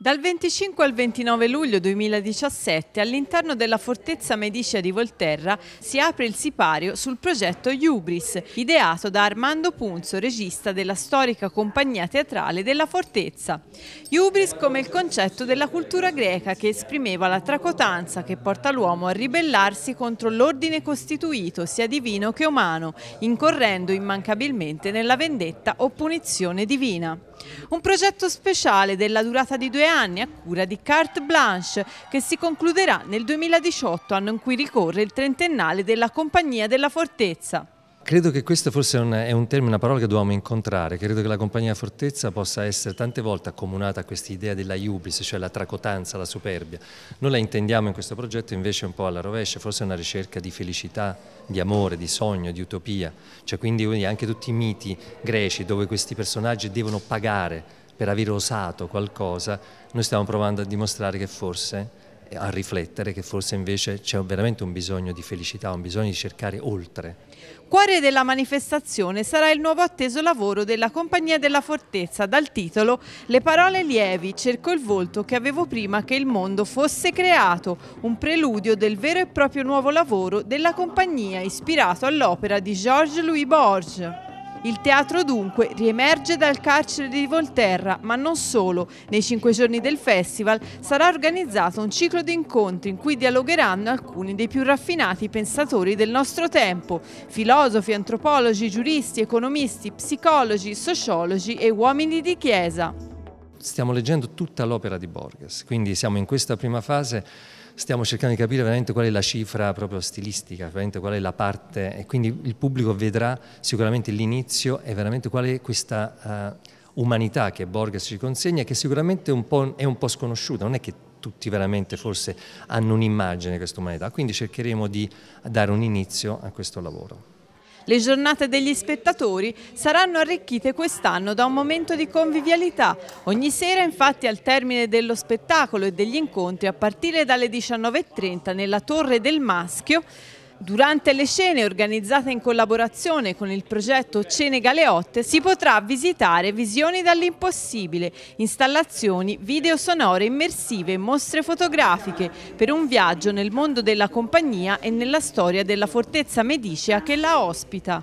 Dal 25 al 29 luglio 2017 all'interno della fortezza Medicia di Volterra si apre il sipario sul progetto Iubris, ideato da Armando Punzo, regista della storica compagnia teatrale della fortezza. Iubris come il concetto della cultura greca che esprimeva la tracotanza che porta l'uomo a ribellarsi contro l'ordine costituito sia divino che umano, incorrendo immancabilmente nella vendetta o punizione divina. Un progetto speciale della durata di due anni a cura di Carte Blanche che si concluderà nel 2018, anno in cui ricorre il trentennale della Compagnia della Fortezza. Credo che questo forse è un, è un, termine, una parola che dobbiamo incontrare. Credo che la compagnia Fortezza possa essere tante volte accomunata a questa idea della hubris, cioè la tracotanza, la superbia. Noi la intendiamo in questo progetto invece un po' alla rovescia, forse è una ricerca di felicità, di amore, di sogno, di utopia. Cioè quindi anche tutti i miti greci dove questi personaggi devono pagare per aver osato qualcosa, noi stiamo provando a dimostrare che forse a riflettere che forse invece c'è veramente un bisogno di felicità, un bisogno di cercare oltre. Cuore della manifestazione sarà il nuovo atteso lavoro della Compagnia della Fortezza dal titolo Le parole lievi, cerco il volto che avevo prima che il mondo fosse creato, un preludio del vero e proprio nuovo lavoro della compagnia ispirato all'opera di Georges Louis Borges. Il teatro dunque riemerge dal carcere di Volterra, ma non solo. Nei cinque giorni del festival sarà organizzato un ciclo di incontri in cui dialogheranno alcuni dei più raffinati pensatori del nostro tempo, filosofi, antropologi, giuristi, economisti, psicologi, sociologi e uomini di chiesa stiamo leggendo tutta l'opera di Borges, quindi siamo in questa prima fase, stiamo cercando di capire veramente qual è la cifra proprio stilistica, qual è la parte e quindi il pubblico vedrà sicuramente l'inizio e veramente qual è questa uh, umanità che Borges ci consegna che sicuramente un è un po' sconosciuta, non è che tutti veramente forse hanno un'immagine di questa umanità, quindi cercheremo di dare un inizio a questo lavoro. Le giornate degli spettatori saranno arricchite quest'anno da un momento di convivialità. Ogni sera infatti al termine dello spettacolo e degli incontri a partire dalle 19.30 nella Torre del Maschio Durante le scene organizzate in collaborazione con il progetto Cene Galeotte si potrà visitare visioni dall'impossibile, installazioni, video sonore immersive, mostre fotografiche per un viaggio nel mondo della compagnia e nella storia della fortezza medicea che la ospita.